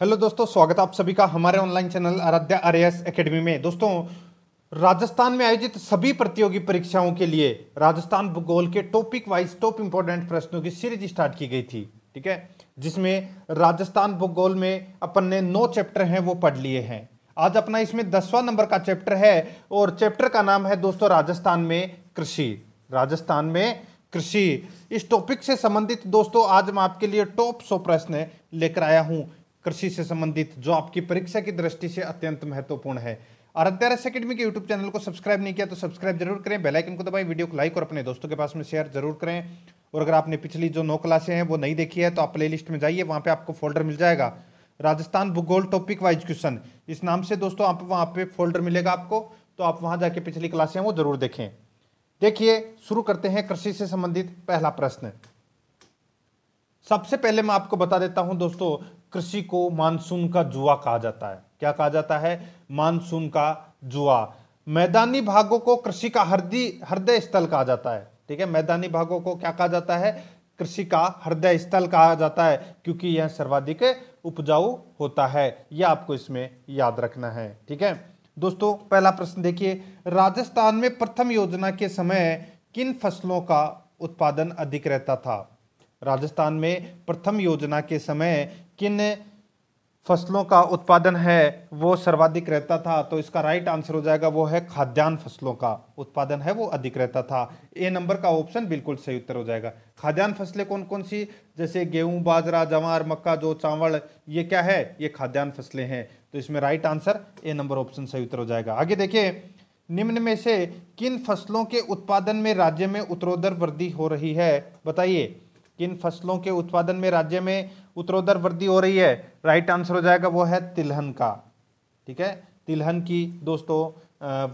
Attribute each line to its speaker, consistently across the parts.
Speaker 1: hello दोस्तों स्वागत आप सभी का हमारे ऑनलाइन चैनल आराध्या आर्यस एकेडमी में दोस्तों राजस्थान में आयोजित सभी प्रतियोगी परीक्षाओं के लिए राजस्थान भूगोल के टॉपिक वाइज टॉप इंपोर्टेंट प्रश्नों की सीरीज स्टार्ट की गई थी ठीक है जिसमें राजस्थान भूगोल में अपन ने नौ चैप्टर हैं वो पढ़ लिए हैं आज अपना इसमें दसवां नंबर का चैप्टर है और चैप्टर का नाम है दोस्तों राजस्थान में कृषि राजस्थान में कृषि इस टॉपिक से संबंधित दोस्तों आज मैं आपके लिए टॉप सौ प्रश्न लेकर आया हूँ कृषि से संबंधित जो आपकी परीक्षा की दृष्टि से अत्यंत महत्वपूर्ण है और अध्यारस अकेडमी के यूट्यूब चैनल को सब्सक्राइब नहीं किया तो सब्सक्राइब जरूर करें बेल आइकन को दबाएं वीडियो को लाइक और अपने दोस्तों के पास में शेयर जरूर करें और अगर आपने पिछली जो नौ क्लासें हैं वो नहीं देखी है तो आप प्ले में जाइए वहाँ पर आपको फोल्डर मिल जाएगा राजस्थान भूगोल टॉपिक वाइज क्वेश्चन इस नाम से दोस्तों आप वहाँ पर फोल्डर मिलेगा आपको तो आप वहाँ जाके पिछली क्लासें हैं वो जरूर देखें देखिए शुरू करते हैं कृषि से संबंधित पहला प्रश्न सबसे पहले मैं आपको बता देता हूं दोस्तों कृषि को मानसून का जुआ कहा जाता है क्या कहा जाता है मानसून का जुआ मैदानी भागों को कृषि का हृदय हृदय स्थल कहा जाता है ठीक है मैदानी भागों को क्या कहा जाता है कृषि का हृदय स्थल कहा जाता है क्योंकि यह सर्वाधिक उपजाऊ होता है यह आपको इसमें याद रखना है ठीक है दोस्तों पहला प्रश्न देखिए राजस्थान में प्रथम योजना के समय किन फसलों का उत्पादन अधिक रहता था राजस्थान में प्रथम योजना के समय किन फसलों का उत्पादन है वो सर्वाधिक रहता था तो इसका राइट आंसर हो जाएगा वो है खाद्यान्न फसलों का उत्पादन है वो अधिक रहता था ए नंबर का ऑप्शन बिल्कुल सही उत्तर हो जाएगा खाद्यान्न फसलें कौन कौन सी जैसे गेहूं बाजरा जवार मक्का जो चावल ये क्या है ये खाद्यान्न फसलें हैं तो इसमें right answer A number option सही उत्तर हो जाएगा आगे देखिए निम्न में से किन फसलों के उत्पादन में राज्य में उत्तरोदर वृद्धि हो रही है बताइए किन फसलों के उत्पादन में राज्य में उत्तरोधर वृद्धि हो रही है राइट आंसर हो जाएगा वो है तिलहन का ठीक है तिलहन की दोस्तों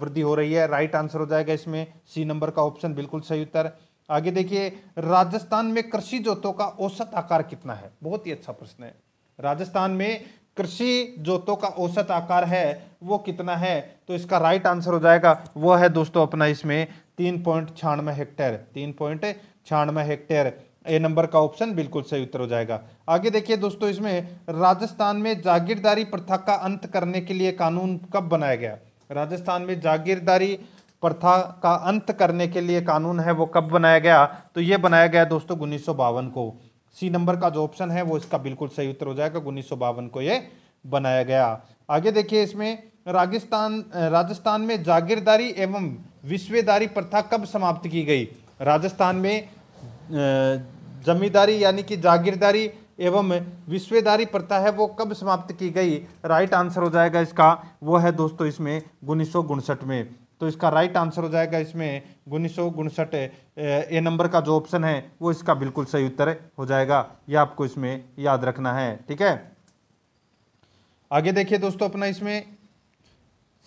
Speaker 1: वृद्धि हो रही है राइट आंसर हो जाएगा इसमें सी नंबर का ऑप्शन बिल्कुल सही उत्तर आगे देखिए राजस्थान में कृषि जोतों का औसत आकार कितना है बहुत ही अच्छा प्रश्न है राजस्थान में कृषि जोतों का औसत आकार है वो कितना है तो इसका राइट आंसर हो जाएगा वो है दोस्तों अपना इसमें तीन पॉइंट छियानवे हेक्टेयर तीन पॉइंट छियानवे हेक्टेयर ए नंबर का ऑप्शन बिल्कुल सही उत्तर हो जाएगा आगे देखिए दोस्तों इसमें राजस्थान में जागीरदारी प्रथा का अंत करने के लिए कानून कब बनाया गया राजस्थान में जागीरदारी प्रथा का अंत करने के लिए कानून है वो कब बनाया गया तो ये बनाया गया दोस्तों उन्नीस को सी नंबर का जो ऑप्शन है वो इसका बिल्कुल सही उत्तर हो जाएगा उन्नीस को ये बनाया गया आगे देखिए इसमें राजस्थान राजस्थान में जागीरदारी एवं विश्वेदारी प्रथा कब समाप्त की गई राजस्थान में जमींदारी यानी कि जागीरदारी एवं विश्वेदारी प्रथा है वो कब समाप्त की गई राइट आंसर हो जाएगा इसका वो है दोस्तों इसमें उन्नीस में तो इसका राइट आंसर हो जाएगा इसमें उन्नीस ए नंबर का जो ऑप्शन है वो इसका बिल्कुल सही उत्तर हो जाएगा ये आपको इसमें याद रखना है ठीक है आगे देखिए दोस्तों अपना इसमें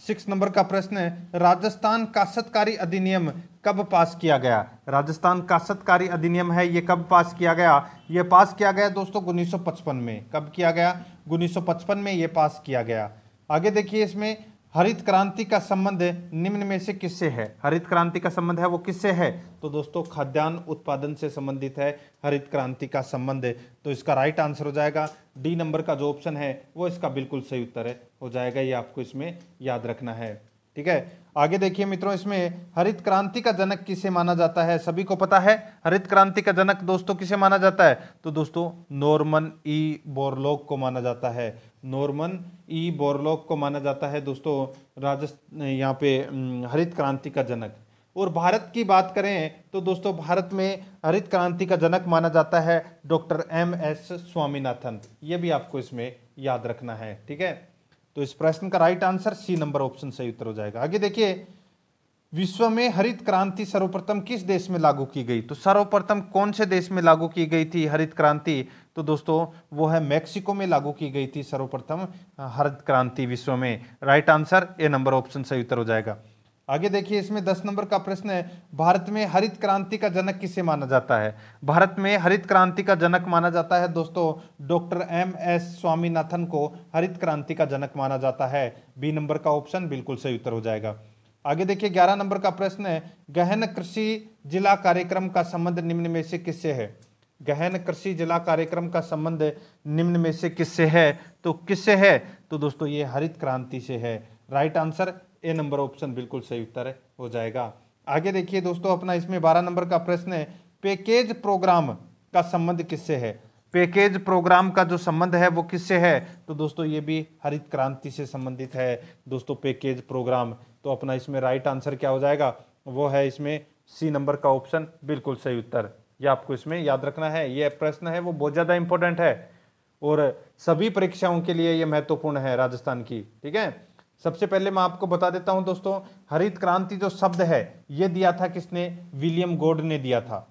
Speaker 1: सिक्स नंबर का प्रश्न है राजस्थान काश्तकारी अधिनियम कब पास किया गया राजस्थान काश्तकारी अधिनियम है ये कब पास किया गया ये पास किया गया दोस्तों उन्नीस में कब किया गया उन्नीस में ये पास किया गया आगे देखिए इसमें हरित क्रांति का संबंध निम्न में से किससे है हरित क्रांति का संबंध है वो किससे है तो दोस्तों खाद्यान्न उत्पादन से संबंधित है हरित क्रांति का संबंध तो इसका राइट आंसर हो जाएगा डी नंबर का जो ऑप्शन है वो इसका बिल्कुल सही उत्तर है हो जाएगा ये आपको इसमें याद रखना है ठीक है आगे देखिए मित्रों इसमें हरित क्रांति का जनक किसे माना जाता है सभी को पता है हरित क्रांति का जनक दोस्तों किसे माना जाता है तो दोस्तों नॉर्मन ई बोरलोग को माना जाता है नॉर्मन ई बोरलॉक को माना जाता है दोस्तों राजस्थान यहाँ पे हरित क्रांति का जनक और भारत की बात करें तो दोस्तों भारत में हरित क्रांति का जनक माना जाता है डॉक्टर एम एस स्वामीनाथन ये भी आपको इसमें याद रखना है ठीक है तो इस प्रश्न का right answer C number option सही उत्तर हो जाएगा आगे देखिए विश्व में हरित क्रांति सर्वप्रथम किस देश में लागू की गई तो सर्वप्रथम कौन से देश में लागू की गई थी हरित क्रांति तो दोस्तों वो है मेक्सिको में लागू की गई थी सर्वप्रथम हरित क्रांति विश्व में right answer A number option सही उत्तर हो जाएगा आगे देखिए इसमें दस नंबर का प्रश्न है भारत में हरित क्रांति का जनक किसे माना जाता है भारत में हरित क्रांति का जनक माना जाता है दोस्तों डॉक्टर एम एस स्वामीनाथन को हरित क्रांति का जनक माना जाता है बी नंबर का ऑप्शन बिल्कुल सही उत्तर हो जाएगा आगे देखिए ग्यारह नंबर का प्रश्न है गहन कृषि जिला कार्यक्रम का संबंध निम्न में से किससे है गहन कृषि जिला कार्यक्रम का संबंध निम्न में से किससे है तो किससे है तो दोस्तों ये हरित क्रांति से है right answer A number option बिल्कुल सही उत्तर हो जाएगा आगे देखिए दोस्तों अपना इसमें बारह नंबर का प्रश्न है पैकेज प्रोग्राम का संबंध किससे है पैकेज प्रोग्राम का जो संबंध है वो किससे है तो दोस्तों ये भी हरित क्रांति से संबंधित है दोस्तों पैकेज प्रोग्राम तो अपना इसमें राइट आंसर क्या हो जाएगा वो है इसमें सी नंबर का ऑप्शन बिल्कुल सही उत्तर ये आपको इसमें याद रखना है ये प्रश्न है वो बहुत ज़्यादा इंपॉर्टेंट है और सभी परीक्षाओं के लिए ये महत्वपूर्ण है राजस्थान की ठीक है सबसे पहले मैं आपको बता देता हूं दोस्तों हरित क्रांति जो शब्द है ये दिया था किसने विलियम गोड ने दिया था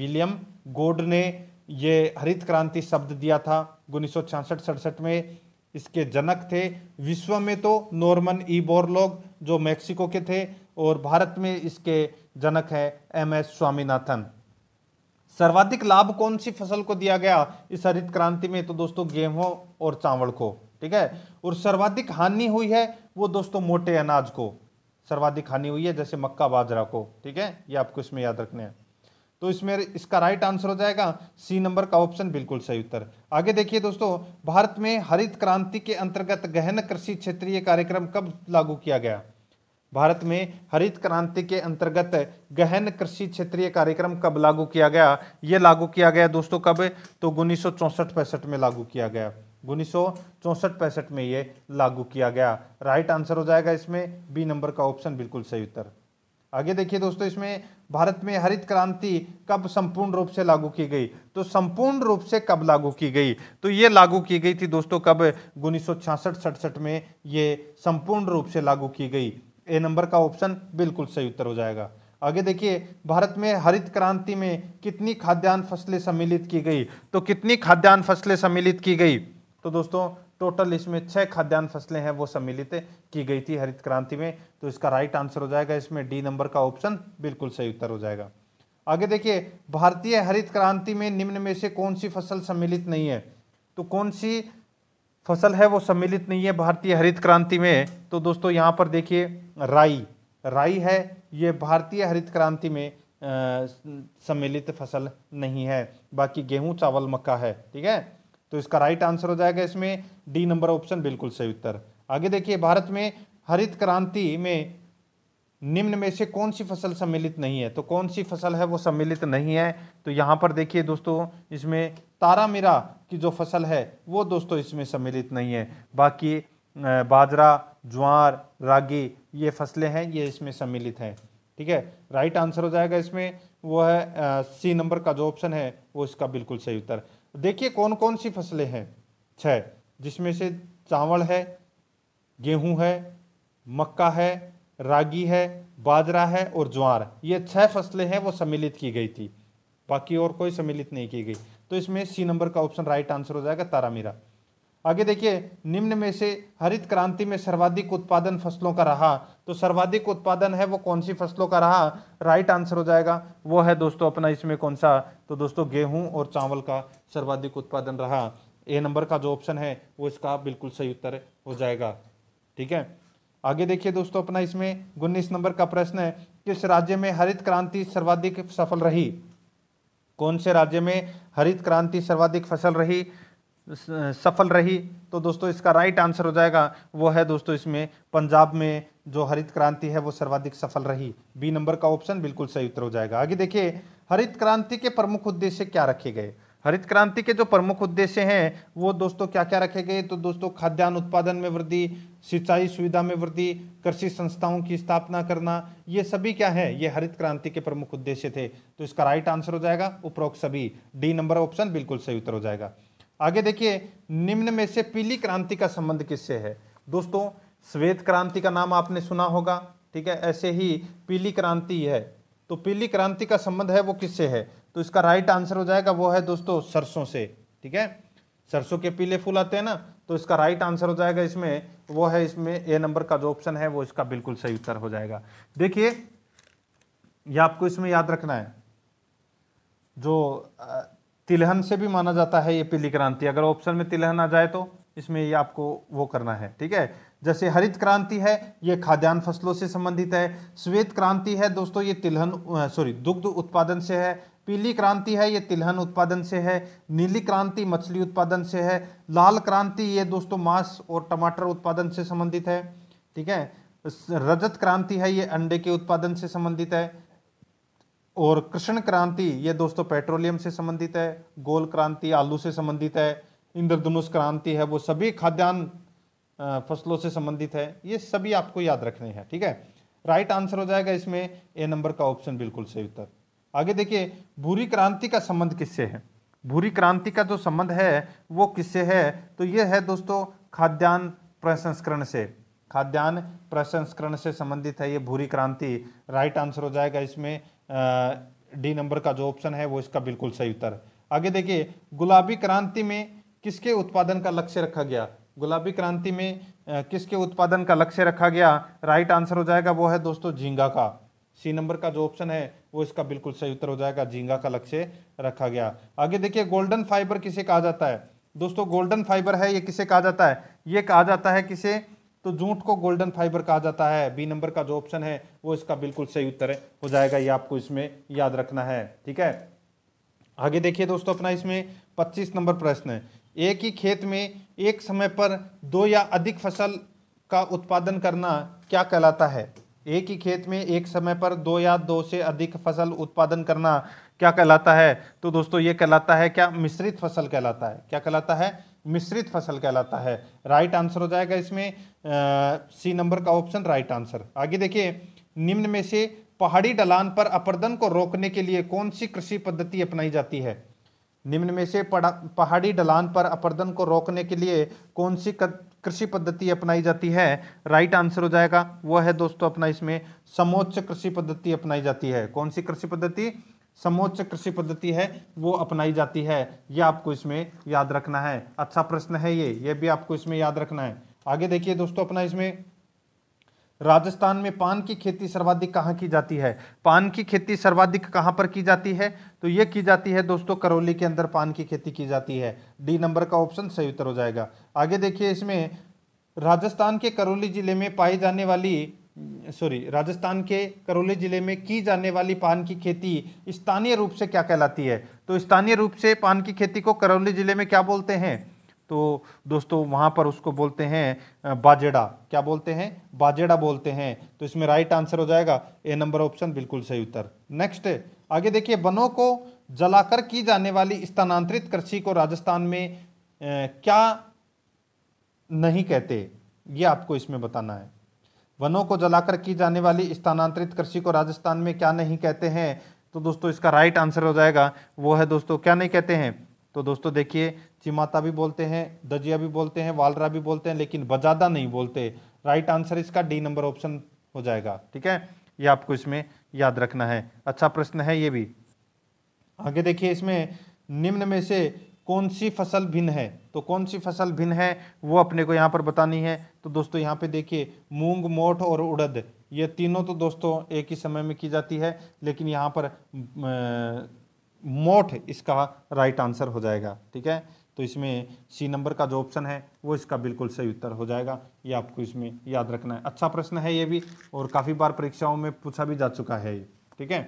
Speaker 1: विलियम गोड ने ये हरित क्रांति शब्द दिया था उन्नीस सौ में इसके जनक थे विश्व में तो नॉर्मन ई बोरलॉग जो मैक्सिको के थे और भारत में इसके जनक है एम एस स्वामीनाथन सर्वाधिक लाभ कौन सी फसल को दिया गया इस हरित क्रांति में तो दोस्तों गेहूं और चावल को ठीक है और सर्वाधिक हानि हुई है वो दोस्तों मोटे अनाज को सर्वाधिक हानि हुई है जैसे मक्का बाजरा को ठीक है ये आपको इसमें याद रखने हैं तो इसमें इसका राइट आंसर हो जाएगा सी नंबर का ऑप्शन बिल्कुल सही उत्तर आगे देखिए दोस्तों भारत में हरित क्रांति के अंतर्गत गहन कृषि क्षेत्रीय कार्यक्रम कब लागू किया गया भारत में हरित क्रांति के अंतर्गत गहन कृषि क्षेत्रीय कार्यक्रम कब लागू किया गया ये लागू किया गया दोस्तों कब तो उन्नीस सौ में लागू किया गया उन्नीस सौ में ये लागू किया गया राइट आंसर हो जाएगा इसमें बी नंबर का ऑप्शन बिल्कुल सही उत्तर आगे देखिए दोस्तों इसमें भारत में हरित क्रांति कब संपूर्ण रूप से लागू की गई तो संपूर्ण रूप से कब लागू की गई तो ये लागू की गई थी दोस्तों कब उन्नीस सौ सड़सठ में ये संपूर्ण रूप से लागू की गई ए नंबर का ऑप्शन बिल्कुल सही उत्तर हो जाएगा आगे देखिए भारत में हरित क्रांति में कितनी खाद्यान्न फसलें सम्मिलित की गई तो कितनी खाद्यान्न फसलें सम्मिलित की गई तो दोस्तों टोटल इसमें छः खाद्यान्न फसलें हैं वो सम्मिलित की गई थी हरित क्रांति में तो इसका राइट आंसर हो जाएगा इसमें डी नंबर का ऑप्शन बिल्कुल सही उत्तर हो जाएगा आगे देखिए भारतीय हरित क्रांति में निम्न में से कौन सी फसल सम्मिलित नहीं है तो कौन सी फसल है वो सम्मिलित नहीं है भारतीय हरित क्रांति में तो दोस्तों यहाँ पर देखिए राई राई है ये भारतीय हरित क्रांति में सम्मिलित फसल नहीं है बाकी गेहूं चावल मक्का है ठीक है तो इसका राइट आंसर हो जाएगा इसमें डी नंबर ऑप्शन बिल्कुल सही उत्तर आगे देखिए भारत में हरित क्रांति में निम्न में से कौन सी फसल सम्मिलित नहीं है तो कौन सी फसल है वो सम्मिलित नहीं है तो यहाँ पर देखिए दोस्तों इसमें तारा मीरा की जो फसल है वो दोस्तों इसमें सम्मिलित नहीं है बाकी बाजरा ज्वार रागी ये फसलें हैं ये इसमें सम्मिलित हैं ठीक है राइट आंसर हो जाएगा इसमें वो है सी नंबर का जो ऑप्शन है वो इसका बिल्कुल सही उत्तर देखिए कौन कौन सी फसलें हैं छः जिसमें से चावल है गेहूं है मक्का है रागी है बाजरा है और ज्वार ये छह फसलें हैं वो सम्मिलित की गई थी बाकी और कोई सम्मिलित नहीं की गई तो इसमें सी नंबर का ऑप्शन राइट आंसर हो जाएगा तारामीरा आगे देखिए निम्न में से हरित क्रांति में सर्वाधिक उत्पादन फसलों का रहा तो सर्वाधिक उत्पादन है वो कौन सी फसलों का रहा राइट आंसर हो जाएगा वो है दोस्तों अपना इसमें कौन सा तो दोस्तों गेहूं और चावल का सर्वाधिक उत्पादन रहा ए नंबर का जो ऑप्शन है वो इसका बिल्कुल सही उत्तर हो जाएगा ठीक है आगे देखिए दोस्तों अपना इसमें उन्नीस नंबर का प्रश्न है किस राज्य में हरित क्रांति सर्वाधिक सफल रही कौन से राज्य में हरित क्रांति सर्वाधिक फसल रही सफल रही तो दोस्तों इसका राइट आंसर हो जाएगा वो है दोस्तों इसमें पंजाब में जो हरित क्रांति है वो सर्वाधिक सफल रही बी नंबर का ऑप्शन बिल्कुल सही उत्तर हो जाएगा आगे देखिए हरित क्रांति के प्रमुख उद्देश्य क्या रखे गए हरित क्रांति के जो प्रमुख उद्देश्य हैं वो दोस्तों क्या क्या रखे गए तो दोस्तों खाद्यान्न उत्पादन में वृद्धि सिंचाई सुविधा में वृद्धि कृषि संस्थाओं की स्थापना करना ये सभी क्या है ये हरित क्रांति के प्रमुख उद्देश्य थे तो इसका राइट आंसर हो जाएगा उपरोक्त सभी डी नंबर ऑप्शन बिल्कुल सही उत्तर हो जाएगा आगे देखिए निम्न में से पीली क्रांति का संबंध किससे है दोस्तों श्वेत क्रांति का नाम आपने सुना होगा ठीक है ऐसे ही पीली क्रांति है तो पीली क्रांति का संबंध है वो किससे है तो इसका राइट आंसर हो जाएगा वो है दोस्तों सरसों से ठीक है सरसों के पीले फूल आते हैं ना तो इसका राइट आंसर हो जाएगा इसमें वो है इसमें ए नंबर का जो ऑप्शन है वो इसका बिल्कुल सही उत्तर हो जाएगा देखिए यह आपको इसमें याद रखना है जो तिलहन से भी माना जाता है ये पीली क्रांति अगर ऑप्शन में तिलहन आ जाए तो इसमें ये आपको वो करना है ठीक है जैसे हरित क्रांति है ये खाद्यान्न फसलों से संबंधित है श्वेत क्रांति है दोस्तों ये तिलहन सॉरी दुग्ध उत्पादन से है पीली क्रांति है ये तिलहन उत्पादन से है नीली क्रांति मछली उत्पादन से है लाल क्रांति ये दोस्तों मांस और टमाटर उत्पादन से संबंधित है ठीक है रजत क्रांति है ये अंडे के उत्पादन से संबंधित है और कृष्ण क्रांति ये दोस्तों पेट्रोलियम से संबंधित है गोल क्रांति आलू से संबंधित है इंद्रधनुष क्रांति है वो सभी खाद्यान्न फसलों से संबंधित है ये सभी आपको याद रखने हैं ठीक है राइट आंसर हो जाएगा इसमें ए नंबर का ऑप्शन बिल्कुल सही उत्तर आगे देखिए भूरी क्रांति का संबंध किससे है भूरी क्रांति का जो संबंध है वो किससे है तो ये है दोस्तों खाद्यान्न प्रसंस्करण से खाद्यान्न प्रसंस्करण से संबंधित है ये भूरी क्रांति राइट आंसर हो जाएगा इसमें डी नंबर का जो ऑप्शन है वो इसका बिल्कुल सही उत्तर है आगे देखिए गुलाबी क्रांति में किसके उत्पादन का लक्ष्य रखा गया गुलाबी क्रांति में किसके उत्पादन का लक्ष्य रखा गया राइट आंसर हो जाएगा वो है दोस्तों झींगा का सी नंबर का जो ऑप्शन है वो इसका बिल्कुल सही उत्तर हो जाएगा झींगा का लक्ष्य रखा गया आगे देखिए गोल्डन फाइबर किसे कहा जाता है दोस्तों गोल्डन फाइबर है ये किसे कहा जाता है ये कहा जाता है किसे तो जूट को गोल्डन फाइबर कहा जाता है बी नंबर का जो ऑप्शन है वो इसका बिल्कुल सही उत्तर हो जाएगा ये आपको इसमें याद रखना है ठीक है आगे देखिए दोस्तों अपना इसमें पच्चीस नंबर प्रश्न है एक ही खेत में एक समय पर दो या अधिक फसल का उत्पादन करना क्या कहलाता है एक ही खेत में एक समय पर दो या दो से अधिक फसल उत्पादन करना क्या कहलाता है तो दोस्तों ये कहलाता है क्या मिश्रित फसल कहलाता है क्या कहलाता है मिश्रित फसल कहलाता है राइट आंसर हो जाएगा इसमें सी नंबर का ऑप्शन राइट आंसर आगे देखिए निम्न में से पहाड़ी ढलान पर अपर्दन को रोकने के लिए कौन सी कृषि पद्धति अपनाई जाती है निम्न में से पहाड़ी ढलान पर अपर्दन को रोकने के लिए कौन सी कृषि पद्धति अपनाई जाती है राइट आंसर हो जाएगा वह है दोस्तों अपना इसमें समोच्च कृषि पद्धति अपनाई जाती है कौन सी कृषि पद्धति समोच्च कृषि पद्धति है वो अपनाई जाती है ये आपको इसमें याद रखना है अच्छा प्रश्न है ये ये भी आपको इसमें याद रखना है आगे देखिए दोस्तों अपना इसमें राजस्थान में पान की खेती सर्वाधिक कहाँ की जाती है पान की खेती सर्वाधिक कहाँ पर की जाती है तो ये की जाती है दोस्तों करौली के अंदर पान की खेती की जाती है डी नंबर का ऑप्शन सही उत्तर हो जाएगा आगे देखिए इसमें राजस्थान के करौली जिले में पाई जाने वाली सॉरी राजस्थान के करौली जिले में की जाने वाली पान की खेती स्थानीय रूप से क्या कहलाती है तो स्थानीय रूप से पान की खेती को करौली जिले में क्या बोलते हैं तो दोस्तों वहाँ पर उसको बोलते हैं बाजेड़ा क्या बोलते हैं बाजेड़ा बोलते हैं तो इसमें राइट आंसर हो जाएगा ए नंबर ऑप्शन बिल्कुल सही उत्तर नेक्स्ट आगे देखिए वनों को जलाकर की जाने वाली स्थानांतरित कृषि को राजस्थान में ए, क्या नहीं कहते ये आपको इसमें बताना है वनों को जलाकर की जाने वाली स्थानांतरित कृषि को राजस्थान में क्या नहीं कहते हैं तो दोस्तों इसका राइट आंसर हो जाएगा वो है दोस्तों क्या नहीं कहते हैं तो दोस्तों देखिए चिमाता भी बोलते हैं दजिया भी बोलते हैं वालरा भी बोलते हैं लेकिन बजादा नहीं बोलते राइट आंसर इसका डी नंबर ऑप्शन हो जाएगा ठीक है ये आपको इसमें याद रखना है अच्छा प्रश्न है ये भी आगे देखिए इसमें निम्न में से कौन सी फसल भिन्न है तो कौन सी फसल भिन्न है वो अपने को यहाँ पर बतानी है तो दोस्तों यहाँ पे देखिए मूंग मोठ और उड़द ये तीनों तो दोस्तों एक ही समय में की जाती है लेकिन यहाँ पर मोठ इसका राइट आंसर हो जाएगा ठीक है तो इसमें सी नंबर का जो ऑप्शन है वो इसका बिल्कुल सही उत्तर हो जाएगा ये आपको इसमें याद रखना है अच्छा प्रश्न है ये भी और काफ़ी बार परीक्षाओं में पूछा भी जा चुका है ये ठीक है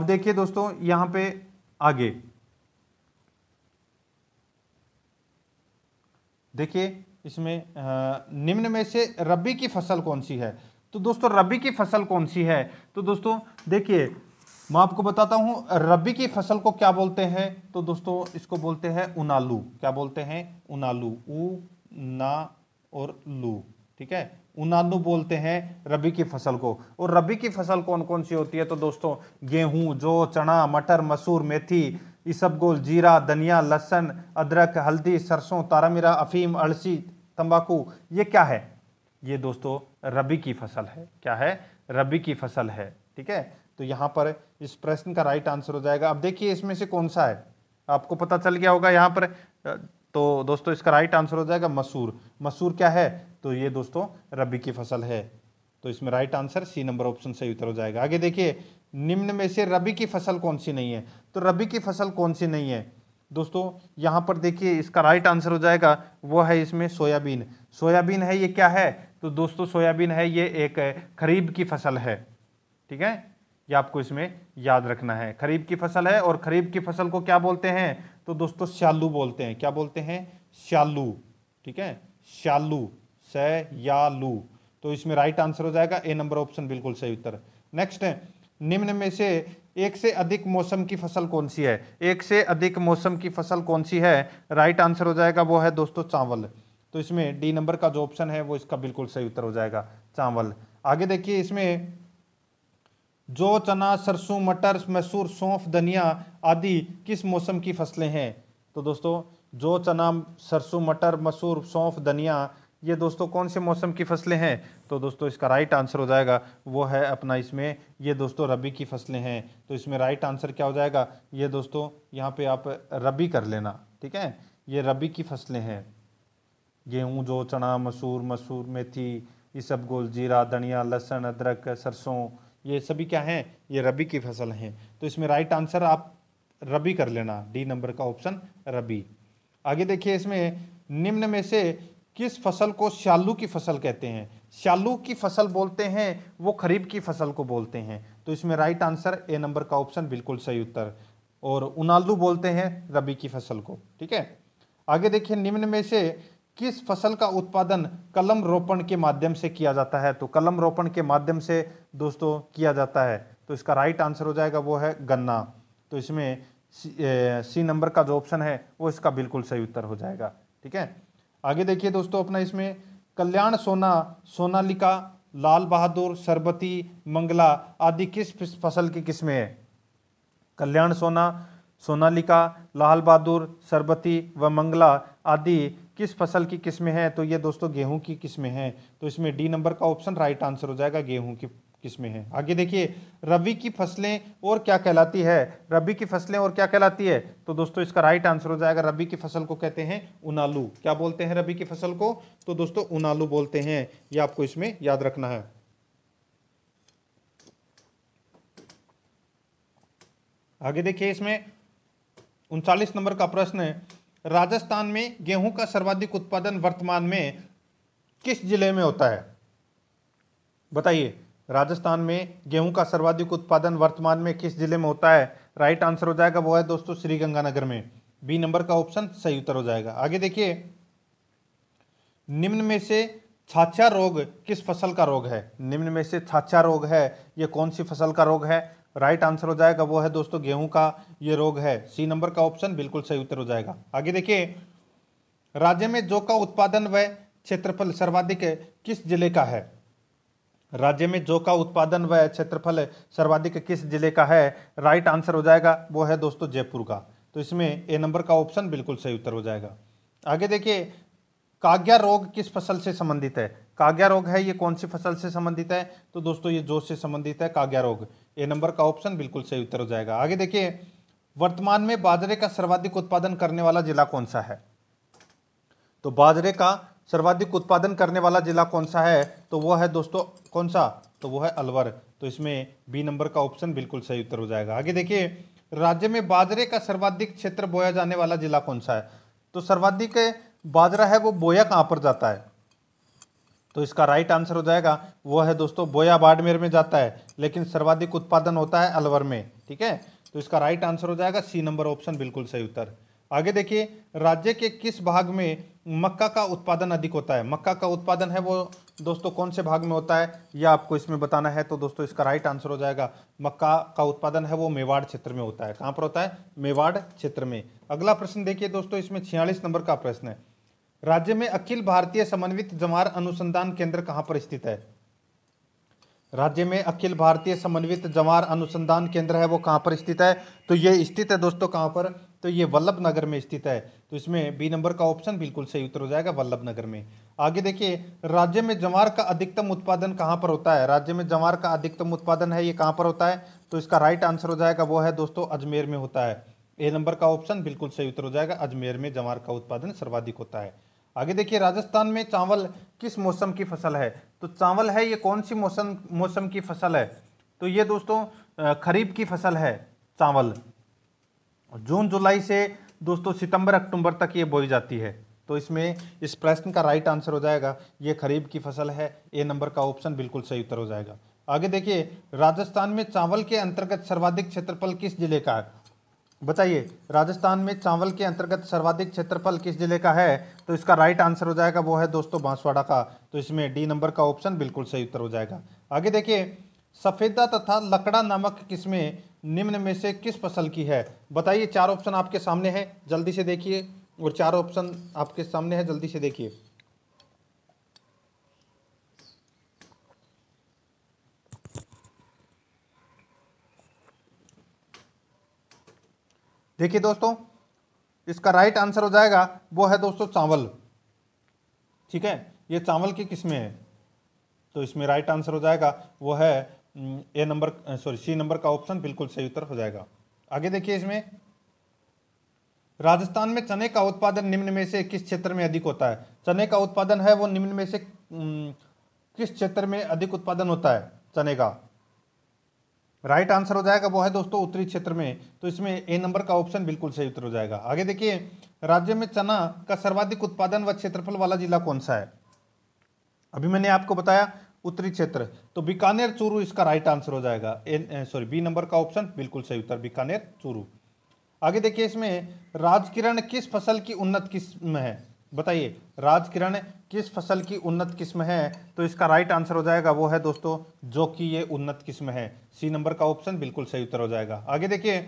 Speaker 1: अब देखिए दोस्तों यहाँ पे आगे देखिए इसमें निम्न में से रबी की फसल कौन सी है तो दोस्तों रबी की फसल कौन सी है तो दोस्तों देखिए मैं आपको बताता हूँ रबी की फसल को क्या बोलते हैं तो दोस्तों इसको बोलते हैं उनालू क्या बोलते हैं उनालू उ ना और लू ठीक है उनालू बोलते हैं रबी की फसल को और रबी की फसल कौन कौन सी होती है तो दोस्तों गेहूँ जौ चना मटर मसूर मेथी इसबगोल जीरा धनिया लहसन अदरक हल्दी सरसों तारामीरा अफीम अलसी तंबाकू ये क्या है ये दोस्तों रबी की फसल है क्या है रबी की फसल है ठीक है तो यहाँ पर इस प्रश्न का राइट आंसर हो जाएगा अब देखिए इसमें से कौन सा है आपको पता चल गया होगा यहाँ पर तो दोस्तों इसका राइट आंसर हो जाएगा मसूर मसूर क्या है तो ये दोस्तों रबी की फसल है तो इसमें right answer C number option सही उत्तर हो जाएगा आगे देखिए निम्न में से रबी की फसल कौन सी नहीं है तो रबी की फसल कौन सी नहीं है दोस्तों यहाँ पर देखिए इसका राइट आंसर हो जाएगा वो है इसमें सोयाबीन सोयाबीन है ये क्या है तो दोस्तों सोयाबीन है ये एक खरीब की फसल है ठीक है ये आपको इसमें याद रखना है खरीब की फसल है और खरीब की फसल को क्या बोलते हैं तो दोस्तों श्यालू बोलते हैं क्या बोलते हैं श्यालू ठीक है श्यालू सयालू तो इसमें राइट आंसर हो जाएगा ए नंबर ऑप्शन बिल्कुल सही उत्तर नेक्स्ट है निम्न में से एक से अधिक मौसम की फसल कौन सी है एक से अधिक मौसम की फसल कौन सी है राइट आंसर हो जाएगा वो है दोस्तों चावल तो इसमें डी नंबर का जो ऑप्शन है वो इसका बिल्कुल सही उत्तर हो जाएगा चावल आगे देखिए इसमें जो चना सरसों मटर मसूर सौंफ धनिया आदि किस मौसम की फसलें हैं तो दोस्तों जो चना सरसों मटर मसूर सौंफ धनिया ये दोस्तों कौन से मौसम की फसलें हैं तो दोस्तों इसका राइट आंसर हो जाएगा वो है अपना इसमें ये दोस्तों रबी की फसलें हैं तो इसमें राइट आंसर क्या हो जाएगा ये दोस्तों यहाँ पे आप रबी कर लेना ठीक है ये रबी की फसलें हैं गेहूँ जो चना मसूर मसूर मेथी ये सब गोल जीरा धनिया लहसुन अदरक सरसों ये सभी क्या हैं ये रबी की फसल हैं तो इसमें राइट आंसर आप रबी कर लेना डी नंबर का ऑप्शन रबी आगे देखिए इसमें निम्न में से किस फसल को श्यालू की फसल कहते हैं स्यालू की फसल बोलते हैं वो खरीफ की फसल को बोलते हैं तो इसमें राइट आंसर ए नंबर का ऑप्शन बिल्कुल सही उत्तर और उनालू बोलते हैं रबी की फसल को ठीक है आगे देखिए निम्न में से किस फसल का उत्पादन कलम रोपण के माध्यम से किया जाता है तो कलम रोपण के माध्यम से दोस्तों किया जाता है तो इसका राइट आंसर हो जाएगा वो है गन्ना तो इसमें सी नंबर का जो ऑप्शन है वो इसका बिल्कुल सही उत्तर हो जाएगा ठीक है आगे देखिए दोस्तों अपना इसमें कल्याण सोना सोनालिका लाल बहादुर सरबती मंगला आदि किस फसल की किस्में है कल्याण सोना सोनालिका लाल बहादुर सरबती व मंगला आदि किस फसल की किस्में हैं तो ये दोस्तों गेहूं की किस्में हैं तो इसमें डी नंबर का ऑप्शन राइट आंसर हो जाएगा गेहूं की किसमें है आगे देखिए रबी की फसलें और क्या कहलाती है रबी की फसलें और क्या कहलाती है तो दोस्तों इसका राइट आंसर हो जाएगा रबी की फसल को कहते हैं उनालू क्या बोलते हैं रबी की फसल को तो दोस्तों उनालू बोलते हैं ये आपको इसमें याद रखना है आगे देखिए इसमें उनचालीस नंबर का प्रश्न है राजस्थान में गेहूं का सर्वाधिक उत्पादन वर्तमान में किस जिले में होता है बताइए राजस्थान में गेहूं का सर्वाधिक उत्पादन वर्तमान में किस जिले में होता है राइट आंसर हो जाएगा वो है दोस्तों श्रीगंगानगर में बी नंबर का ऑप्शन सही उत्तर हो जाएगा आगे देखिए निम्न में से छाछा रोग किस फसल का रोग है निम्न में से छाछा रोग है ये कौन सी फसल का रोग है राइट आंसर हो जाएगा वो है दोस्तों गेहूं का ये रोग है सी नंबर का ऑप्शन बिल्कुल सही उत्तर हो जाएगा आगे देखिए राज्य में जौ का उत्पादन व क्षेत्रफल सर्वाधिक किस जिले का है राज्य में जो का उत्पादन व क्षेत्रफल सर्वाधिक किस जिले का है राइट आंसर हो जाएगा वो है दोस्तों जयपुर का तो इसमें ए नंबर का ऑप्शन बिल्कुल सही उत्तर हो जाएगा आगे देखिए काग्या रोग किस फसल से संबंधित है काग्या रोग है ये कौन सी फसल से संबंधित है तो दोस्तों ये जोश से संबंधित है काग्या रोग ए नंबर का ऑप्शन बिल्कुल सही उत्तर हो जाएगा आगे देखिए वर्तमान में बाजरे का सर्वाधिक उत्पादन करने वाला जिला कौन सा है तो बाजरे का सर्वाधिक उत्पादन करने वाला जिला कौन सा है तो वो है दोस्तों कौन सा तो वो है अलवर तो इसमें बी नंबर का ऑप्शन बिल्कुल सही उत्तर हो जाएगा आगे देखिए राज्य में बाजरे का सर्वाधिक क्षेत्र बोया जाने वाला जिला कौन सा है तो सर्वाधिक बाजरा है वो बोया कहाँ पर जाता है तो इसका राइट आंसर हो जाएगा वो है दोस्तों बोया बाड़मेर में जाता है लेकिन सर्वाधिक उत्पादन होता है अलवर में ठीक है तो इसका राइट आंसर हो जाएगा सी नंबर ऑप्शन बिल्कुल सही उत्तर आगे देखिए राज्य के किस भाग में मक्का का उत्पादन अधिक होता है मक्का का उत्पादन है वो दोस्तों कौन से भाग में होता है यह आपको इसमें बताना है तो दोस्तों इसका राइट आंसर हो जाएगा मक्का का उत्पादन है वो मेवाड़ क्षेत्र में होता है कहाँ पर होता है मेवाड़ क्षेत्र में अगला प्रश्न देखिए दोस्तों इसमें छियालीस नंबर का प्रश्न है राज्य में अखिल भारतीय समन्वित जमार अनुसंधान केंद्र कहाँ पर स्थित है राज्य में अखिल भारतीय समन्वित जमार अनुसंधान केंद्र है वो कहाँ पर स्थित है तो ये स्थित है दोस्तों कहाँ पर तो ये वल्लभ नगर में स्थित है तो इसमें बी नंबर का ऑप्शन बिल्कुल सही उत्तर हो जाएगा वल्लभ नगर में आगे देखिए राज्य में जवार का अधिकतम उत्पादन कहाँ पर होता है राज्य में जवार का अधिकतम उत्पादन है ये कहाँ पर होता है तो इसका राइट आंसर हो जाएगा वो है दोस्तों अजमेर में होता है ए नंबर का ऑप्शन बिल्कुल सही उत्तर हो जाएगा अजमेर में जवार का उत्पादन सर्वाधिक होता है आगे देखिए राजस्थान में चावल किस मौसम की फसल है तो चावल है ये कौन सी मौसम मौसम की फसल है तो ये दोस्तों खरीफ की फसल है चावल जून जुलाई से दोस्तों सितंबर अक्टूबर तक ये बोई जाती है तो इसमें इस प्रश्न का राइट आंसर हो जाएगा ये खरीफ की फसल है ए नंबर का ऑप्शन बिल्कुल सही उत्तर हो जाएगा आगे देखिए राजस्थान में चावल के अंतर्गत सर्वाधिक क्षेत्रफल किस जिले का है बताइए राजस्थान में चावल के अंतर्गत सर्वाधिक क्षेत्रफल किस जिले का है तो इसका राइट आंसर हो जाएगा वो है दोस्तों बांसवाड़ा का तो इसमें डी नंबर का ऑप्शन बिल्कुल सही उत्तर हो जाएगा आगे देखिए सफ़ेदा तथा लकड़ा नामक किस्में निम्न में से किस फसल की है बताइए चार ऑप्शन आपके सामने है जल्दी से देखिए और चार ऑप्शन आपके सामने है जल्दी से देखिए देखिए दोस्तों इसका राइट आंसर हो जाएगा वो है दोस्तों चावल ठीक है ये चावल की किस्में है तो इसमें राइट आंसर हो जाएगा वो है A number sorry C number का ऑप्शन बिल्कुल सही उत्तर हो जाएगा आगे देखिए इसमें राजस्थान में चने का उत्पादन निम्न में से किस क्षेत्र में अधिक होता है चने का उत्पादन है वो निम्न में से किस क्षेत्र में अधिक उत्पादन होता है चने का राइट आंसर हो जाएगा वो है दोस्तों उत्तरी क्षेत्र में तो इसमें ए नंबर का ऑप्शन बिल्कुल सही उत्तर हो जाएगा आगे देखिए राज्य में चना का सर्वाधिक उत्पादन व क्षेत्रफल वाला जिला कौन सा है अभी मैंने आपको बताया उत्तरी क्षेत्र तो बीकानेर चूरू इसका राइट आंसर हो जाएगा सॉरी बी नंबर का ऑप्शन बिल्कुल सही उत्तर बीकानेर चूरू आगे देखिए इसमें राजकिरण किस फसल की उन्नत किस्म है बताइए राजकिरण किस फसल की उन्नत किस्म है तो इसका राइट आंसर हो जाएगा वो है दोस्तों जो कि ये उन्नत किस्म है सी नंबर का ऑप्शन बिल्कुल सही उत्तर हो जाएगा आगे देखिए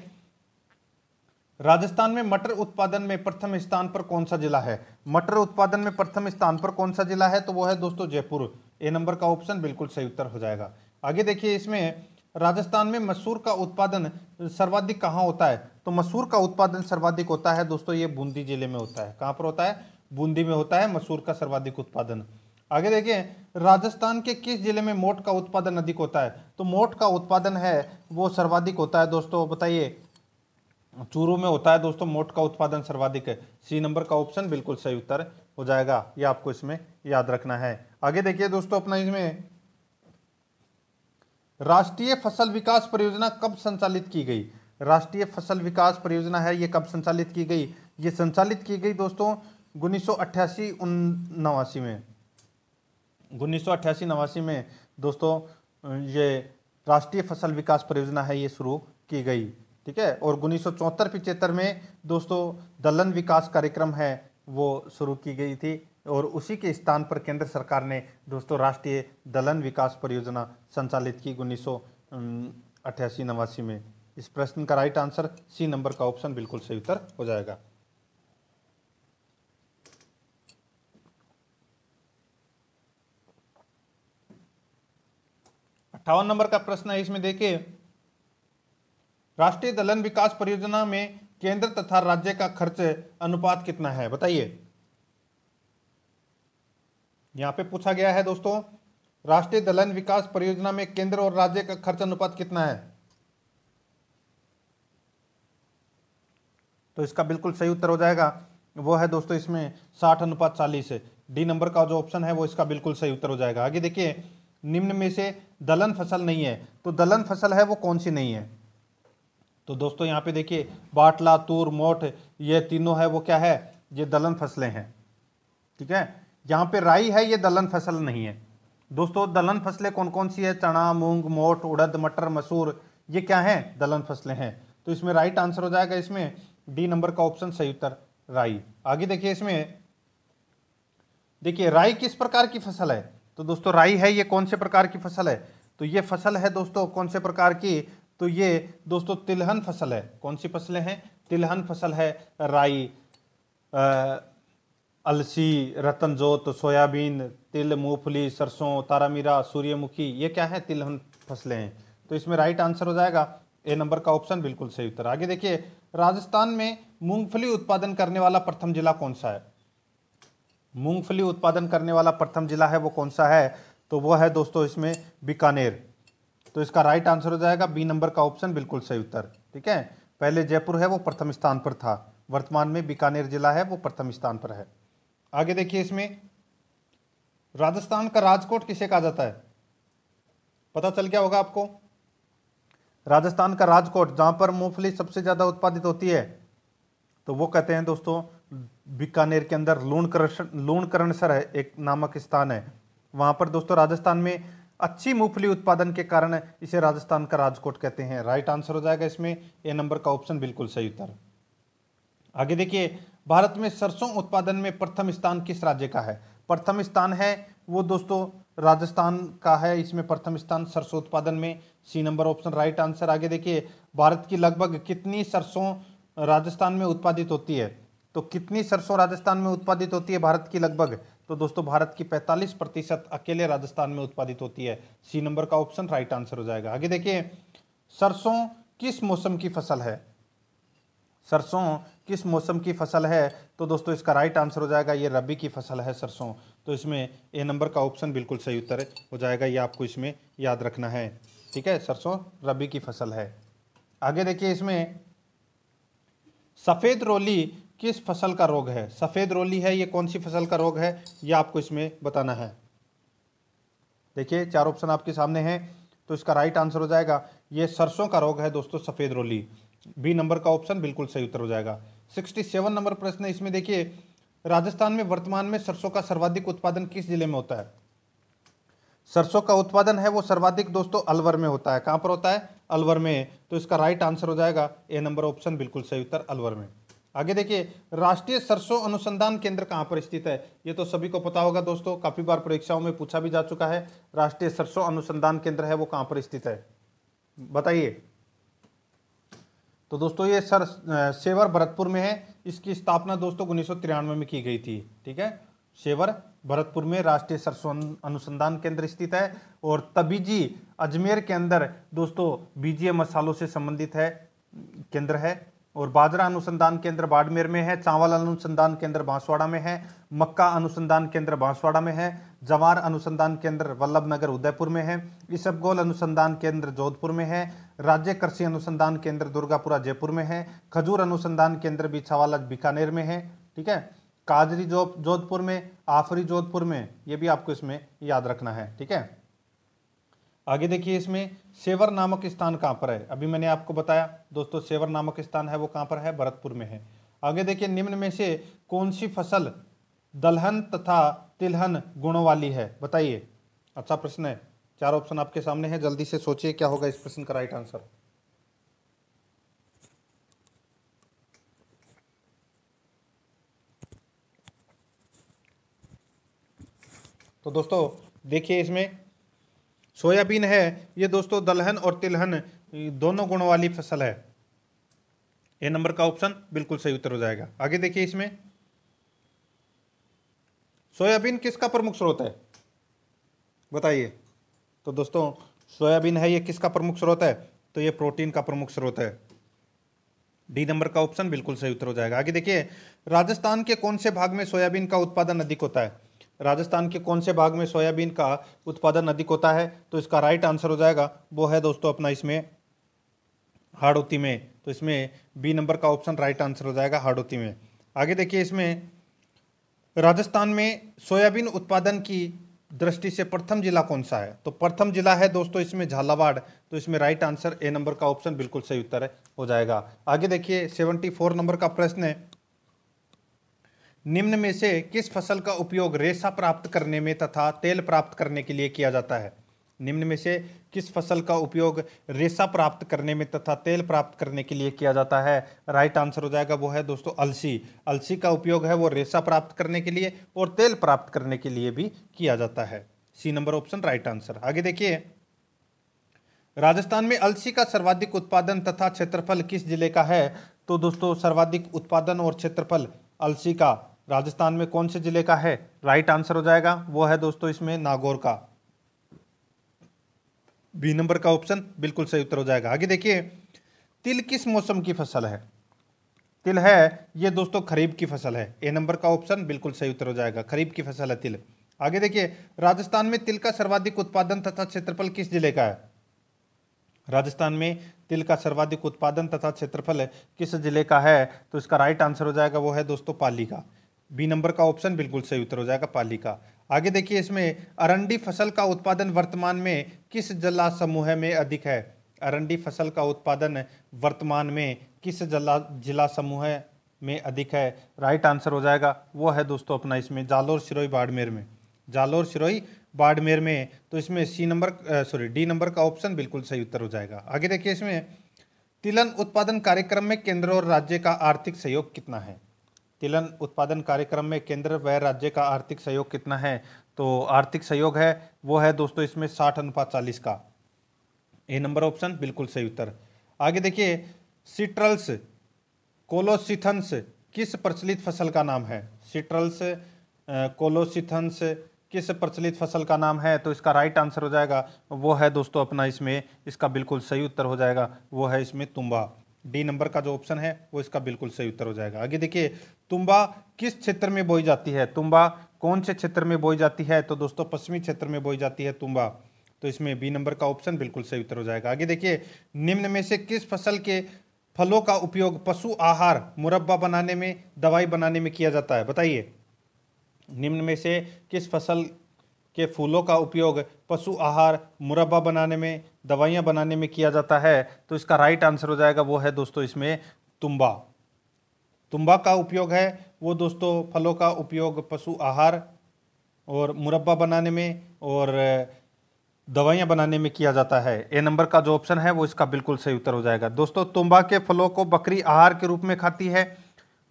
Speaker 1: राजस्थान में मटर उत्पादन में प्रथम स्थान पर कौन सा जिला है मटर उत्पादन में प्रथम स्थान पर कौन सा जिला है तो वो है दोस्तों जयपुर ए नंबर का ऑप्शन बिल्कुल सही उत्तर हो जाएगा आगे देखिए इसमें राजस्थान में मसूर का उत्पादन सर्वाधिक कहाँ होता है तो मसूर का उत्पादन सर्वाधिक होता है दोस्तों ये बूंदी जिले में होता है कहाँ पर होता है बूंदी में होता है मसूर का सर्वाधिक उत्पादन आगे देखिए राजस्थान के किस जिले में मोट का उत्पादन अधिक होता है तो मोट का उत्पादन है वो सर्वाधिक होता है दोस्तों बताइए चूरू में होता है दोस्तों मोट का उत्पादन सर्वाधिक है सी नंबर का ऑप्शन बिल्कुल सही उत्तर हो जाएगा ये आपको इसमें याद रखना है आगे देखिए दोस्तों अपना इसमें राष्ट्रीय फसल विकास परियोजना कब संचालित की गई राष्ट्रीय फसल विकास परियोजना है ये कब संचालित की गई ये संचालित की गई दोस्तों उन्नीस सौ अट्ठासी नवासी में उन्नीस सौ अट्ठासी नवासी में दोस्तों ये राष्ट्रीय फसल विकास परियोजना है ये शुरू की गई ठीक है और उन्नीस सौ चौहत्तर पिचहत्तर में दोस्तों दलहन विकास कार्यक्रम है वो शुरू की गई थी और उसी के स्थान पर केंद्र सरकार ने दोस्तों राष्ट्रीय दलहन विकास परियोजना संचालित की उन्नीस सौ अठासी नवासी में इस प्रश्न का राइट आंसर सी नंबर का ऑप्शन बिल्कुल सही उत्तर हो जाएगा अट्ठावन नंबर का प्रश्न है इसमें देखिए राष्ट्रीय दलहन विकास परियोजना में केंद्र तथा राज्य का खर्च अनुपात कितना है बताइए यहां पे पूछा गया है दोस्तों राष्ट्रीय दलहन विकास परियोजना में केंद्र और राज्य का खर्च अनुपात कितना है तो इसका बिल्कुल सही उत्तर हो जाएगा वो है दोस्तों इसमें साठ अनुपात चालीस डी नंबर का जो ऑप्शन है वो इसका बिल्कुल सही उत्तर हो जाएगा आगे देखिए निम्न में से दलहन फसल नहीं है तो दलहन फसल है वो कौन सी नहीं है तो दोस्तों यहाँ पे देखिए बाटला तूर मोठ ये तीनों है वो क्या है ये दलहन फसलें हैं ठीक है यहाँ पे राई है ये दलहन फसल नहीं है दोस्तों दलहन फसलें कौन कौन सी है चना मूंग मोठ उड़द मटर मसूर ये क्या है दलहन फसलें हैं तो इसमें राइट आंसर हो जाएगा इसमें डी नंबर का ऑप्शन सही उत्तर राई आगे देखिए इसमें देखिए राई किस प्रकार की फसल है तो दोस्तों राई है ये कौन से प्रकार की फसल है तो ये फसल है दोस्तों कौन से प्रकार की तो ये दोस्तों तिलहन फसल है कौन सी फसलें हैं तिलहन फसल है राई आ, अलसी रतनजोत सोयाबीन तिल मूंगफली सरसों तारामीरा सूर्यमुखी ये क्या है तिलहन फसलें हैं तो इसमें राइट आंसर हो जाएगा ए नंबर का ऑप्शन बिल्कुल सही उत्तर आगे देखिए राजस्थान में मूंगफली उत्पादन करने वाला प्रथम जिला कौन सा है मूंगफली उत्पादन करने वाला प्रथम जिला है वो कौन सा है तो वो है दोस्तों इसमें बीकानेर तो इसका राइट आंसर हो जाएगा बी नंबर का ऑप्शन बिल्कुल सही उत्तर ठीक है पहले जयपुर है वो प्रथम स्थान पर था वर्तमान में बीकानेर जिला है वो प्रथम स्थान पर है आगे देखिए इसमें राजस्थान का राजकोट किसे कहा जाता है पता चल गया होगा आपको राजस्थान का राजकोट जहां पर मूंगफली सबसे ज़्यादा उत्पादित होती है तो वो कहते हैं दोस्तों बीकानेर के अंदर लूणकरण लूणकरणसर है एक नामक स्थान है वहां पर दोस्तों राजस्थान में अच्छी मूंगफली उत्पादन के कारण इसे राजस्थान का राजकोट कहते हैं राइट आंसर हो जाएगा इसमें ए नंबर का ऑप्शन बिल्कुल सही उत्तर आगे देखिए भारत में सरसों उत्पादन में प्रथम स्थान किस राज्य का है प्रथम स्थान है वो दोस्तों राजस्थान का है इसमें प्रथम स्थान सरसों उत्पादन में C number option right answer आगे देखिए भारत की लगभग कितनी सरसों राजस्थान में उत्पादित होती है तो कितनी सरसों राजस्थान में उत्पादित होती है भारत की लगभग तो दोस्तों भारत की 45 प्रतिशत अकेले राजस्थान में उत्पादित होती है सी नंबर का ऑप्शन राइट आंसर हो जाएगा आगे देखिए सरसों किस मौसम की फसल है सरसों किस मौसम की फसल है तो दोस्तों इसका राइट आंसर हो जाएगा ये रबी की फसल है सरसों तो इसमें ए नंबर का ऑप्शन बिल्कुल सही उत्तर हो जाएगा ये आपको इसमें याद रखना है ठीक है सरसों रबी की फसल है आगे देखिए इसमें सफ़ेद रोली किस फसल का रोग है सफ़ेद रोली है ये कौन सी फसल का रोग है ये आपको इसमें बताना है देखिए चार ऑप्शन आपके सामने हैं तो इसका राइट आंसर हो जाएगा ये सरसों का रोग है दोस्तों सफ़ेद रोली बी नंबर का ऑप्शन बिल्कुल सही उत्तर हो जाएगा सिक्सटी सेवन नंबर प्रश्न इसमें देखिए राजस्थान में वर्तमान में सरसों का सर्वाधिक उत्पादन किस जिले में होता है सरसों का उत्पादन है वो सर्वाधिक दोस्तों अलवर में होता है कहाँ पर होता है अलवर में तो इसका राइट आंसर हो जाएगा ए नंबर ऑप्शन बिल्कुल सही उत्तर अलवर में आगे देखिए राष्ट्रीय सरसों अनुसंधान केंद्र कहाँ पर स्थित है ये तो सभी को पता होगा दोस्तों काफी बार परीक्षाओं में पूछा भी जा चुका है राष्ट्रीय सरसों अनुसंधान केंद्र है वो कहाँ पर स्थित है बताइए तो दोस्तों ये सर सेवर भरतपुर में है इसकी स्थापना दोस्तों उन्नीस में की गई थी ठीक है सेवर भरतपुर में राष्ट्रीय सरसों अनुसंधान केंद्र स्थित है और तबीजी अजमेर के अंदर दोस्तों बीजीए मसालों से संबंधित है केंद्र है और बाजरा अनुसंधान केंद्र बाड़मेर में है चावल अनुसंधान केंद्र बांसवाड़ा में है मक्का अनुसंधान केंद्र बांसवाड़ा में है जवार अनुसंधान केंद्र वल्लभ नगर उदयपुर में है इसबगोल अनुसंधान केंद्र जोधपुर में है राज्य कृषि अनुसंधान केंद्र दुर्गापुरा जयपुर में है खजूर अनुसंधान केंद्र बिछावाला बीकानेर में है ठीक है काजरी जोधपुर में आफरी जोधपुर में ये भी आपको इसमें याद रखना है ठीक है आगे देखिए इसमें सेवर नामक स्थान कहाँ पर है अभी मैंने आपको बताया दोस्तों सेवर नामक स्थान है वो कहाँ पर है भरतपुर में है आगे देखिए निम्न में से कौन सी फसल दलहन तथा तिलहन गुणों वाली है बताइए अच्छा प्रश्न है चार ऑप्शन आपके सामने है जल्दी से सोचिए क्या होगा इस प्रश्न का राइट आंसर तो दोस्तों देखिए इसमें सोयाबीन है ये दोस्तों दलहन और तिलहन दोनों गुण वाली फसल है ए नंबर का ऑप्शन बिल्कुल सही उत्तर हो जाएगा आगे देखिए इसमें सोयाबीन किसका प्रमुख स्रोत है बताइए तो दोस्तों सोयाबीन है ये किसका प्रमुख स्रोत है तो ये प्रोटीन का प्रमुख स्रोत है डी नंबर का ऑप्शन बिल्कुल सही उत्तर हो जाएगा आगे देखिए राजस्थान के कौन से भाग में सोयाबीन का उत्पादन अधिक होता है राजस्थान के कौन से भाग में सोयाबीन का उत्पादन अधिक होता है तो इसका राइट आंसर हो जाएगा वो है दोस्तों अपना इसमें हाड़ोती में तो इसमें बी नंबर का ऑप्शन राइट आंसर हो जाएगा हाड़ोती में आगे देखिए इसमें राजस्थान में सोयाबीन उत्पादन की दृष्टि से प्रथम जिला कौन सा है तो प्रथम जिला है दोस्तों इसमें झालावाड़ तो इसमें राइट आंसर ए नंबर का ऑप्शन बिल्कुल सही उत्तर है हो जाएगा आगे देखिए सेवेंटी फोर नंबर का प्रश्न है निम्न में से किस फसल का उपयोग रेशा प्राप्त करने में तथा तेल प्राप्त करने के लिए किया जाता है निम्न में से किस फसल का उपयोग रेशा प्राप्त करने में तथा तेल प्राप्त करने के लिए किया जाता है राइट आंसर हो जाएगा वो है दोस्तों अलसी अलसी का उपयोग है वो रेशा प्राप्त करने के लिए और तेल प्राप्त करने के लिए भी किया जाता है C number option right answer आगे देखिए राजस्थान में अलसी का सर्वाधिक उत्पादन तथा क्षेत्रफल किस जिले का है तो दोस्तों सर्वाधिक उत्पादन और क्षेत्रफल अलसी का राजस्थान में कौन से जिले का है राइट आंसर हो जाएगा वो है दोस्तों इसमें नागौर का बी नंबर का ऑप्शन बिल्कुल सही उत्तर हो जाएगा आगे देखिए तिल किस मौसम की फसल है तिल है ये दोस्तों खरीफ की फसल है ए नंबर का ऑप्शन बिल्कुल सही उत्तर हो जाएगा खरीफ की फसल है तिल आगे देखिए राजस्थान में तिल का सर्वाधिक उत्पादन तथा क्षेत्रफल किस जिले का है राजस्थान में तिल का सर्वाधिक उत्पादन तथा क्षेत्रफल किस जिले का है तो इसका राइट आंसर हो जाएगा वो है दोस्तों पाली का बी नंबर का ऑप्शन बिल्कुल सही उत्तर हो जाएगा पाली का आगे देखिए इसमें अरंडी फसल का उत्पादन वर्तमान में किस जला समूह में अधिक है अरंडी फसल का उत्पादन वर्तमान में किस जला जिला समूह में अधिक है राइट आंसर हो जाएगा वो है दोस्तों अपना इसमें जालोर सिरोही बाड़मेर में जालोर सिरोही बाड़मेर में तो इसमें C number sorry D number का ऑप्शन बिल्कुल सही उत्तर हो जाएगा आगे देखिए इसमें तिलन उत्पादन कार्यक्रम में केंद्र और राज्य का आर्थिक सहयोग कितना है तिलन उत्पादन कार्यक्रम में केंद्र व राज्य का आर्थिक सहयोग कितना है तो आर्थिक सहयोग है वो है दोस्तों इसमें साठ अनुपात चालीस का ए नंबर ऑप्शन बिल्कुल सही उत्तर आगे देखिए सिट्रल्स कोलोसिथन्स किस प्रचलित फसल का नाम है सिट्रल्स कोलोसिथन्स किस प्रचलित फसल का नाम है तो इसका राइट आंसर हो जाएगा वो है दोस्तों अपना इसमें इसका बिल्कुल सही उत्तर हो जाएगा वो है इसमें तुम्बा डी नंबर का जो ऑप्शन है वो इसका बिल्कुल सही उत्तर हो जाएगा आगे देखिए तुम्बा किस क्षेत्र में बोई जाती है तुम्बा कौन से क्षेत्र में बोई जाती है तो दोस्तों पश्चिमी क्षेत्र में बोई जाती है तुम्बा तो इसमें बी नंबर का ऑप्शन बिल्कुल सही उत्तर हो जाएगा आगे देखिए निम्न में से किस फसल के फलों का उपयोग पशु आहार मुरब्बा बनाने में दवाई बनाने में किया जाता है बताइए निम्न में से किस फसल के फूलों का उपयोग पशु आहार मुरब्बा बनाने में दवाइयाँ बनाने में किया जाता है तो इसका राइट आंसर हो जाएगा वो है दोस्तों इसमें तुम्बा तुम्बा का उपयोग है वो दोस्तों फलों का उपयोग पशु आहार और मुरब्बा बनाने में और दवाइयाँ बनाने में किया जाता है ए नंबर का जो ऑप्शन है वो इसका बिल्कुल सही उत्तर हो जाएगा दोस्तों तुम्बा के फलों को बकरी आहार के रूप में खाती है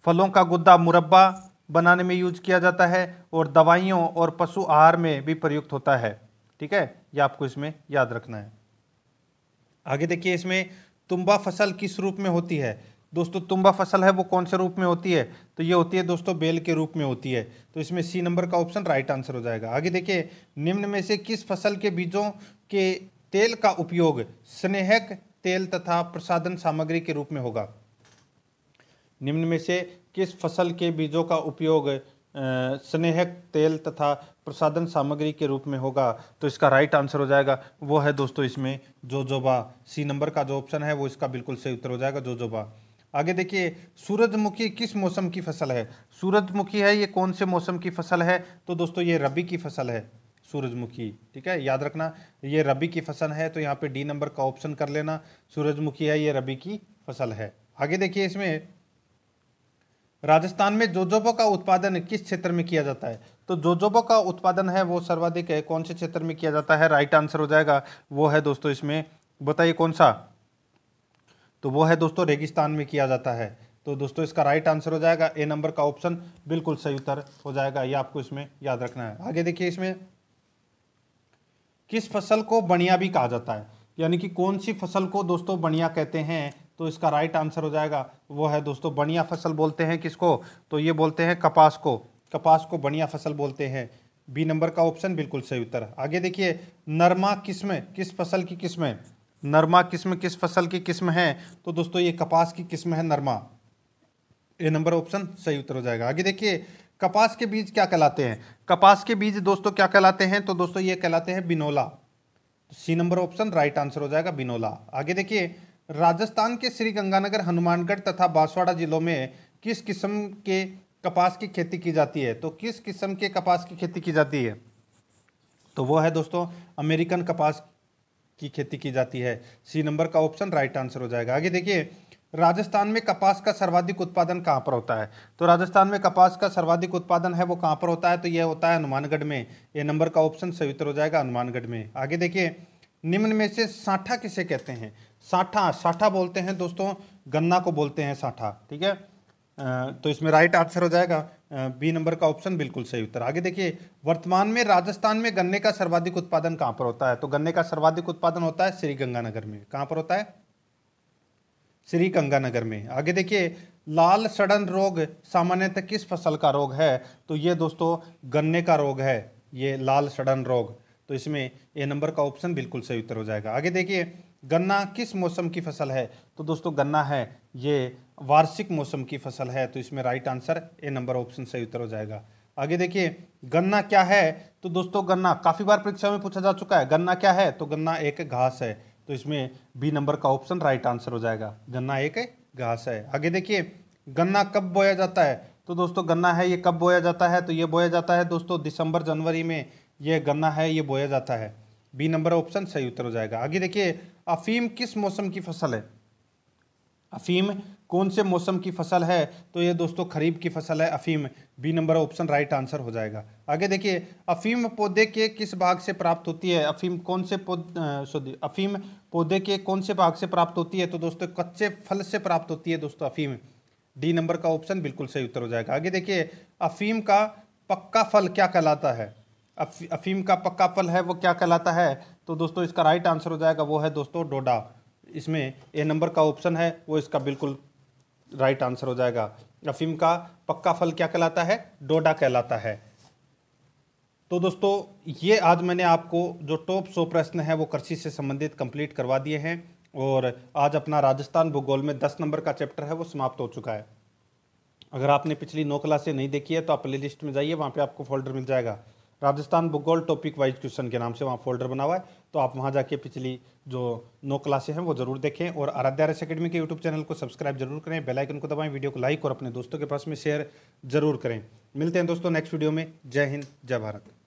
Speaker 1: फलों का गुद्दा मुरब्बा बनाने में यूज किया जाता है और दवाइयों और पशु आहार में भी प्रयुक्त होता है ठीक है ये आपको इसमें याद रखना है आगे देखिए इसमें तुम्बा फसल किस रूप में होती है दोस्तों तुम्बा फसल है वो कौन से रूप में होती है तो ये होती है दोस्तों बेल के रूप में होती है तो इसमें सी नंबर का ऑप्शन राइट आंसर हो जाएगा आगे देखिए निम्न में से किस फसल के बीजों के तेल का उपयोग स्नेहक तेल तथा प्रसाधन सामग्री के रूप में होगा निम्न में से किस फसल के बीजों का उपयोग स्नेहक तेल तथा प्रसाधन सामग्री के रूप में होगा तो इसका राइट आंसर हो जाएगा वो है दोस्तों इसमें जोजोबा सी नंबर का जो ऑप्शन है वो इसका बिल्कुल सही उत्तर हो जाएगा जोजोबा आगे देखिए सूरजमुखी किस मौसम की फसल है सूरजमुखी है ये कौन से मौसम की फसल है तो दोस्तों ये रबी की फसल है सूरजमुखी ठीक है याद रखना ये रबी की फसल है तो यहाँ पे डी नंबर का ऑप्शन कर लेना सूरजमुखी है ये रबी की फसल है आगे देखिए इसमें राजस्थान में जोजोबो का उत्पादन किस क्षेत्र में किया जाता है तो जोजोबो का उत्पादन है वो सर्वाधिक है कौन से क्षेत्र में किया जाता है राइट आंसर हो जाएगा वो है दोस्तों इसमें बताइए कौन सा तो वो है दोस्तों रेगिस्तान में किया जाता है तो दोस्तों इसका राइट आंसर हो जाएगा ए नंबर का ऑप्शन बिल्कुल सही उत्तर हो जाएगा ये आपको इसमें याद रखना है आगे देखिए इसमें किस फसल को बनिया भी कहा जाता है यानी कि कौन सी फसल को दोस्तों बनिया कहते हैं तो इसका राइट आंसर हो जाएगा वो है दोस्तों बनिया फसल बोलते हैं किसको तो ये बोलते हैं कपास को कपास को बनिया फसल बोलते हैं बी नंबर का ऑप्शन बिल्कुल सही उत्तर आगे देखिए नरमा किस्में किस फसल की किस्में नरमा किस्म किस फसल की किस्म है तो दोस्तों ये कपास की किस्म है नरमा ये नंबर ऑप्शन सही उत्तर हो जाएगा आगे देखिए कपास के बीज क्या कहलाते हैं कपास के बीज दोस्तों क्या कहलाते हैं तो दोस्तों ये कहलाते हैं बिनोला C number option right answer हो जाएगा बिनोला आगे देखिए राजस्थान के श्री गंगानगर हनुमानगढ़ तथा बांसवाड़ा जिलों में किस किस्म के कपास की खेती की जाती है तो किस किस्म के कपास की खेती की जाती है तो वो है दोस्तों अमेरिकन कपास की खेती की जाती है सी नंबर का ऑप्शन राइट आंसर हो जाएगा आगे देखिए राजस्थान में कपास का सर्वाधिक उत्पादन कहाँ पर होता है तो राजस्थान में कपास का सर्वाधिक उत्पादन है वो कहाँ पर होता है तो यह होता है हनुमानगढ़ में ये नंबर का ऑप्शन सही उत्तर हो जाएगा हनुमानगढ़ में आगे देखिए निम्न में से साठा किसे कहते हैं साठा साठा बोलते हैं दोस्तों गन्ना को बोलते हैं साठा ठीक है तो इसमें राइट आंसर हो जाएगा बी नंबर का ऑप्शन बिल्कुल सही उत्तर आगे देखिए वर्तमान में राजस्थान में गन्ने का सर्वाधिक उत्पादन कहां पर होता है तो गन्ने का सर्वाधिक उत्पादन होता है श्री गंगानगर में कहां पर होता है श्री गंगानगर में आगे देखिए लाल सड़न रोग सामान्यतः किस फसल का रोग है तो ये दोस्तों गन्ने का रोग है ये लाल सड़न रोग तो इसमें ए नंबर का ऑप्शन बिल्कुल सही उत्तर हो जाएगा आगे देखिए गन्ना किस मौसम की फसल है तो दोस्तों गन्ना है ये वार्षिक मौसम की फसल है तो इसमें right answer A number option सही उत्तर हो जाएगा आगे देखिए गन्ना क्या है तो दोस्तों गन्ना काफ़ी बार परीक्षा में पूछा जा चुका है गन्ना क्या है तो गन्ना एक घास है तो इसमें बी नंबर का ऑप्शन राइट आंसर हो जाएगा गन्ना एक घास है आगे देखिए गन्ना कब बोया जाता है तो दोस्तों गन्ना है ये कब बोया जाता है तो ये बोया जाता है दोस्तों दिसंबर जनवरी में ये गन्ना है ये बोया जाता है बी नंबर ऑप्शन सही उत्तर हो जाएगा आगे देखिए अफीम किस मौसम की फसल है अफीम कौन से मौसम की फसल है तो ये दोस्तों खरीफ की फसल है अफीम B number option right answer हो जाएगा आगे देखिए अफीम पौधे के किस भाग से प्राप्त होती है अफीम कौन से पौध सॉरी अफीम पौधे के कौन से भाग से प्राप्त होती है तो दोस्तों कच्चे फल से प्राप्त होती है दोस्तों अफीम डी नंबर का ऑप्शन बिल्कुल सही उत्तर हो जाएगा आगे देखिए अफीम का पक्का फल क्या कहलाता है अफीम का पक्का फल है वो क्या कहलाता है तो दोस्तों इसका राइट आंसर हो जाएगा वो है दोस्तों डोडा इसमें ए नंबर का ऑप्शन है वो इसका बिल्कुल राइट आंसर हो जाएगा अफीम का पक्का फल क्या कहलाता है डोडा कहलाता है तो दोस्तों ये आज मैंने आपको जो टॉप सौ प्रश्न है वो कृषि से संबंधित कंप्लीट करवा दिए हैं और आज अपना राजस्थान भूगोल में दस नंबर का चैप्टर है वो समाप्त हो चुका है अगर आपने पिछली नौ क्लासें नहीं देखी है तो आप प्ले लिस्ट में जाइए वहाँ पर आपको फोल्डर मिल जाएगा राजस्थान भूगोल टॉपिक वाइज क्वेश्चन के नाम से वहाँ फोल्डर बना हुआ है तो आप वहाँ जाके पिछली जो नो क्लासे हैं वो जरूर देखें और आराध्या रस अकेडमी के यूट्यूब चैनल को सब्सक्राइब जरूर करें बेल आइकन को दबाएं वीडियो को लाइक और अपने दोस्तों के पास में शेयर जरूर करें मिलते हैं दोस्तों नेक्स्ट वीडियो में जय हिंद जय भारत